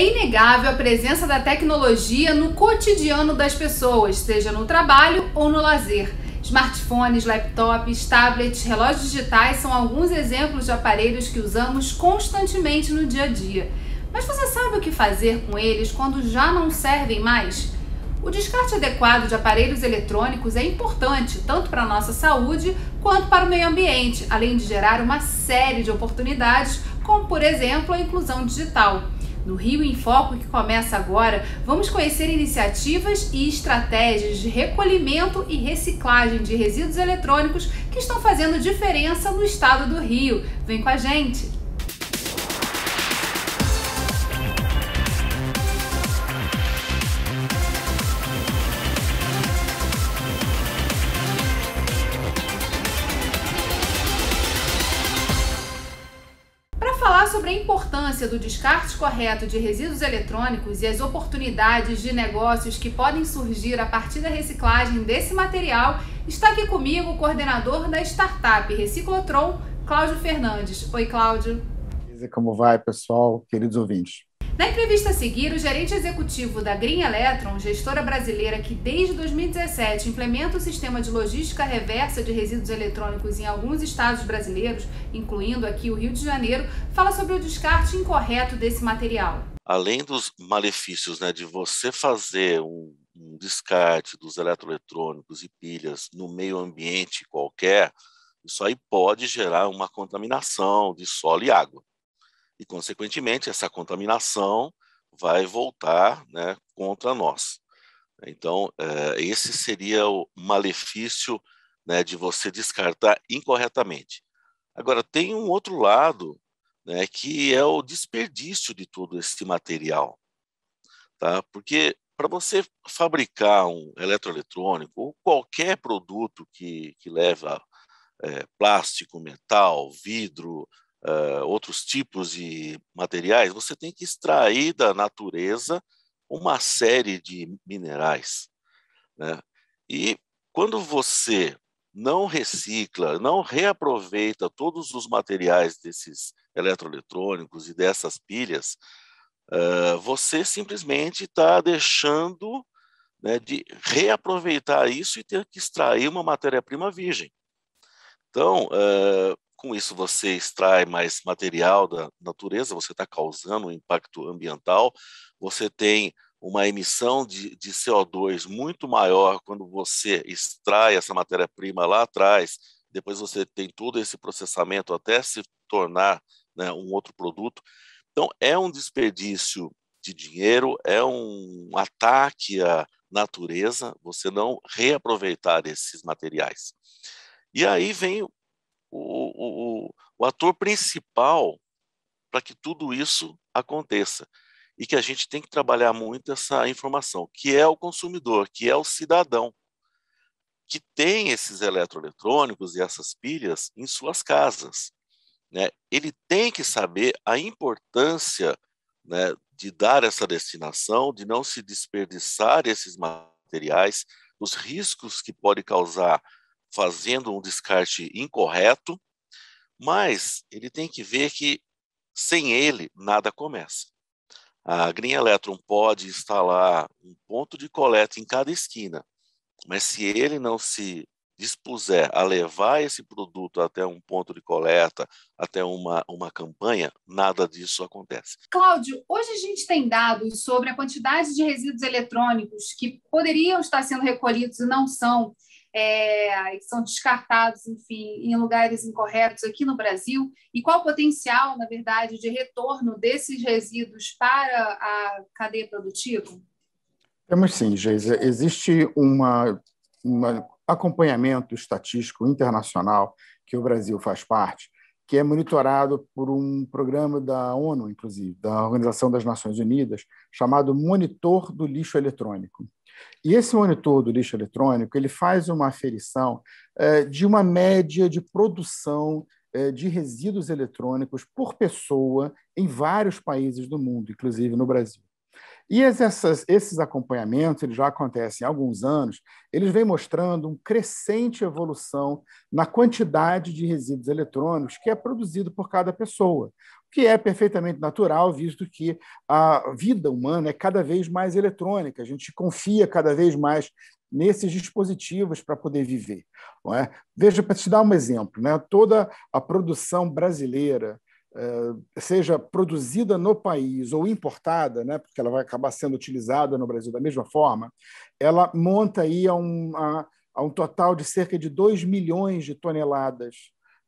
É inegável a presença da tecnologia no cotidiano das pessoas, seja no trabalho ou no lazer. Smartphones, laptops, tablets, relógios digitais são alguns exemplos de aparelhos que usamos constantemente no dia a dia. Mas você sabe o que fazer com eles quando já não servem mais? O descarte adequado de aparelhos eletrônicos é importante tanto para a nossa saúde quanto para o meio ambiente, além de gerar uma série de oportunidades, como por exemplo a inclusão digital no Rio em Foco, que começa agora, vamos conhecer iniciativas e estratégias de recolhimento e reciclagem de resíduos eletrônicos que estão fazendo diferença no estado do Rio. Vem com a gente! sobre a importância do descarte correto de resíduos eletrônicos e as oportunidades de negócios que podem surgir a partir da reciclagem desse material, está aqui comigo o coordenador da startup Reciclotron, Cláudio Fernandes. Oi, Cláudio. Como vai, pessoal, queridos ouvintes? Na entrevista a seguir, o gerente executivo da Green Electron, gestora brasileira que desde 2017 implementa o sistema de logística reversa de resíduos eletrônicos em alguns estados brasileiros, incluindo aqui o Rio de Janeiro, fala sobre o descarte incorreto desse material. Além dos malefícios né, de você fazer um, um descarte dos eletroeletrônicos e pilhas no meio ambiente qualquer, isso aí pode gerar uma contaminação de solo e água e, consequentemente, essa contaminação vai voltar né, contra nós. Então, eh, esse seria o malefício né, de você descartar incorretamente. Agora, tem um outro lado, né, que é o desperdício de todo esse material. Tá? Porque para você fabricar um eletroeletrônico ou qualquer produto que, que leva é, plástico, metal, vidro, uh, outros tipos de materiais, você tem que extrair da natureza uma série de minerais. Né? E quando você não recicla, não reaproveita todos os materiais desses eletroeletrônicos e dessas pilhas, uh, você simplesmente está deixando né, de reaproveitar isso e ter que extrair uma matéria-prima virgem. Então, uh, com isso, você extrai mais material da natureza, você está causando um impacto ambiental, você tem uma emissão de, de CO2 muito maior quando você extrai essa matéria-prima lá atrás, depois você tem todo esse processamento até se tornar né, um outro produto. Então, é um desperdício de dinheiro, é um ataque à natureza você não reaproveitar esses materiais. E aí vem o, o, o ator principal para que tudo isso aconteça. E que a gente tem que trabalhar muito essa informação, que é o consumidor, que é o cidadão, que tem esses eletroeletrônicos e essas pilhas em suas casas. Né? Ele tem que saber a importância né, de dar essa destinação, de não se desperdiçar esses materiais, os riscos que pode causar fazendo um descarte incorreto, mas ele tem que ver que sem ele nada começa. A Green Electron pode instalar um ponto de coleta em cada esquina, mas se ele não se dispuser a levar esse produto até um ponto de coleta, até uma, uma campanha, nada disso acontece. Cláudio, hoje a gente tem dados sobre a quantidade de resíduos eletrônicos que poderiam estar sendo recolhidos e não são, é, são descartados, enfim, em lugares incorretos aqui no Brasil? E qual o potencial, na verdade, de retorno desses resíduos para a cadeia produtiva? Temos sim, Geisa. Existe um acompanhamento estatístico internacional que o Brasil faz parte, que é monitorado por um programa da ONU, inclusive, da Organização das Nações Unidas, chamado Monitor do Lixo Eletrônico. E esse monitor do lixo eletrônico ele faz uma aferição eh, de uma média de produção eh, de resíduos eletrônicos por pessoa em vários países do mundo, inclusive no Brasil. E essas, esses acompanhamentos eles já acontecem há alguns anos, eles vêm mostrando uma crescente evolução na quantidade de resíduos eletrônicos que é produzido por cada pessoa, o que é perfeitamente natural, visto que a vida humana é cada vez mais eletrônica, a gente confia cada vez mais nesses dispositivos para poder viver. É? Veja, para te dar um exemplo, né? toda a produção brasileira eh, seja produzida no país ou importada, né, porque ela vai acabar sendo utilizada no Brasil da mesma forma, ela monta aí a um, a, a um total de cerca de 2 milhões de toneladas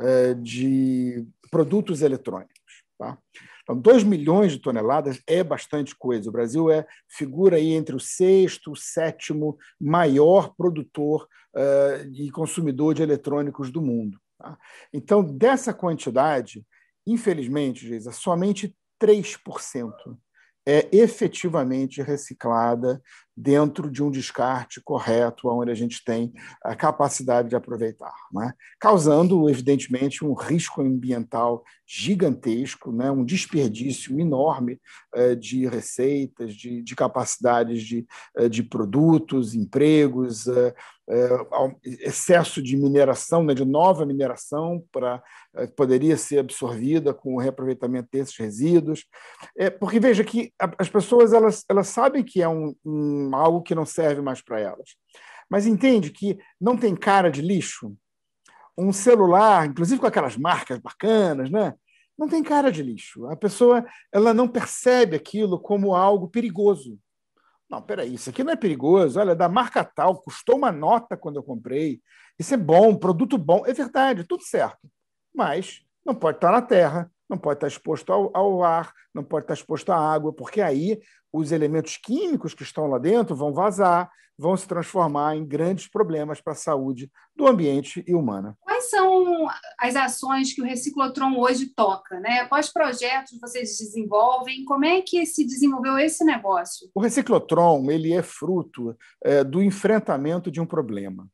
eh, de produtos eletrônicos. Tá? Então, 2 milhões de toneladas é bastante coisa. O Brasil é figura aí entre o sexto, o sétimo maior produtor uh, e consumidor de eletrônicos do mundo. Tá? Então, dessa quantidade, infelizmente, Geisa, somente 3% é efetivamente reciclada dentro de um descarte correto, onde a gente tem a capacidade de aproveitar, né? causando, evidentemente, um risco ambiental gigantesco, né? um desperdício enorme eh, de receitas, de, de capacidades de, eh, de produtos, empregos, eh, excesso de mineração, né? de nova mineração para poderia ser absorvida com o reaproveitamento desses resíduos. É, porque veja que as pessoas elas, elas sabem que é um, um algo que não serve mais para elas. Mas entende que não tem cara de lixo? Um celular, inclusive com aquelas marcas bacanas, né? não tem cara de lixo. A pessoa ela não percebe aquilo como algo perigoso. Não, peraí, isso aqui não é perigoso. Olha, da marca tal, custou uma nota quando eu comprei. Isso é bom, produto bom. É verdade, tudo certo. Mas não pode estar na terra, não pode estar exposto ao, ao, ar, não pode estar exposto à água, porque aí os elementos químicos que estão lá dentro vão vazar, vão se transformar em grandes problemas para a saúde do ambiente e humana. Quais são as ações que o Reciclotron hoje toca? Né? Quais projetos vocês desenvolvem? Como é que se desenvolveu esse negócio? O Reciclotron ele é fruto é, do enfrentamento de um problema.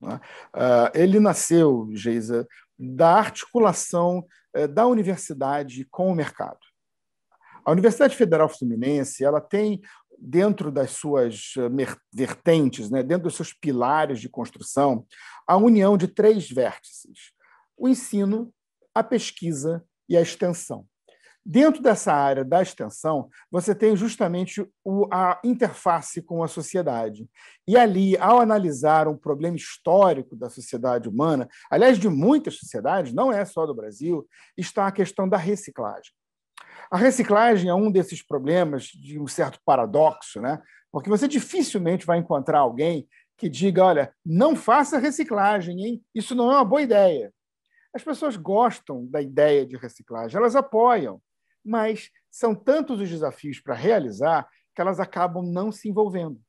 Né? Uh, ele nasceu, Geisa, da articulação é, da universidade com o mercado. A Universidade Federal Fluminense ela tem dentro das suas eh, vertentes, né, dentro dos seus pilares de construção, a união de três vértices: o ensino, a pesquisa e a extensão. Dentro dessa área da extensão, você tem justamente o, a interface com a sociedade. E ali, ao analisar um problema histórico da sociedade humana, aliás, de muitas sociedades, não é só do Brasil, está a questão da reciclagem. A reciclagem é um desses problemas de um certo paradoxo, né? porque você dificilmente vai encontrar alguém que diga: olha, não faça reciclagem, hein? isso não é uma boa ideia. As pessoas gostam da ideia de reciclagem, elas apoiam mas são tantos os desafios para realizar que elas acabam não se envolvendo.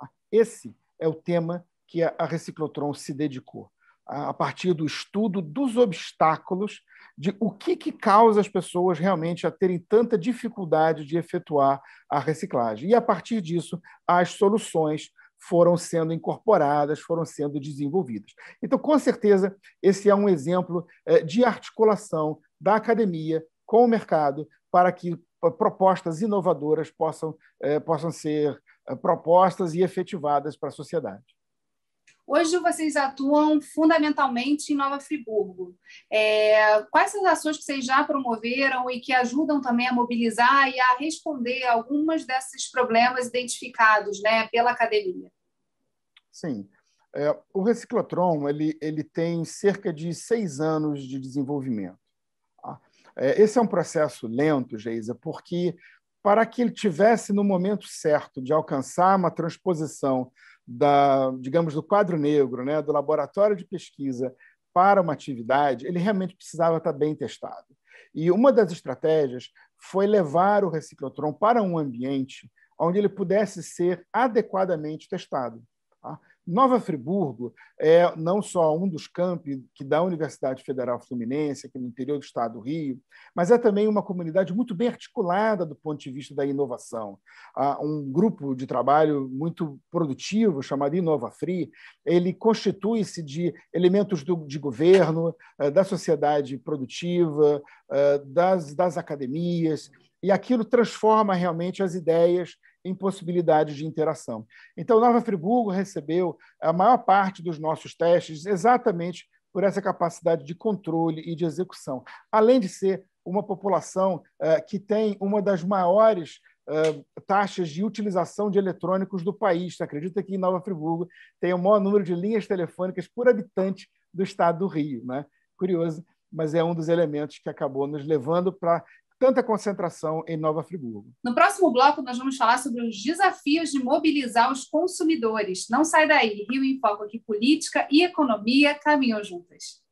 Ah, esse é o tema que a Reciclotron se dedicou, a partir do estudo dos obstáculos, de o que, que causa as pessoas realmente a terem tanta dificuldade de efetuar a reciclagem. E, a partir disso, as soluções foram sendo incorporadas, foram sendo desenvolvidas. Então, com certeza, esse é um exemplo eh, de articulação da academia com o mercado para que eh, propostas inovadoras possam, eh, possam ser eh, propostas e efetivadas para a sociedade. Hoje vocês atuam fundamentalmente em Nova Friburgo. É, quais as ações que vocês já promoveram e que ajudam também a mobilizar e a responder a algumas desses problemas identificados né, pela academia? Sim. É, o Reciclotron ele, ele tem cerca de seis anos de desenvolvimento. É, esse é um processo lento, Geisa, porque para que ele tivesse no momento certo de alcançar uma transposição da, digamos, do quadro negro, né, do laboratório de pesquisa para uma atividade, ele realmente precisava estar bem testado. E uma das estratégias foi levar o reciclotron para um ambiente onde ele pudesse ser adequadamente testado. Tá? Nova Friburgo é não só um dos campi que da Universidade Federal Fluminense, aqui no interior do estado do Rio, mas é também uma comunidade muito bem articulada do ponto de vista da inovação. Há ah, um grupo de trabalho muito produtivo chamado Inova Free, ele constitui-se de elementos do, de governo, eh, da sociedade produtiva, eh, das, das academias, e aquilo transforma realmente as ideias em possibilidades de interação. Então, Nova Friburgo recebeu a maior parte dos nossos testes exatamente por essa capacidade de controle e de execução, além de ser uma população eh, que tem uma das maiores eh, taxas de utilização de eletrônicos do país. Você acredita que em Nova Friburgo tem o maior número de linhas telefônicas por habitante do estado do Rio? Né? Curioso, mas é um dos elementos que acabou nos levando para tanta concentração em Nova Friburgo. No próximo bloco, nós vamos falar sobre os desafios de mobilizar os consumidores. Não sai daí, Rio em Foco que política e economia caminham juntas.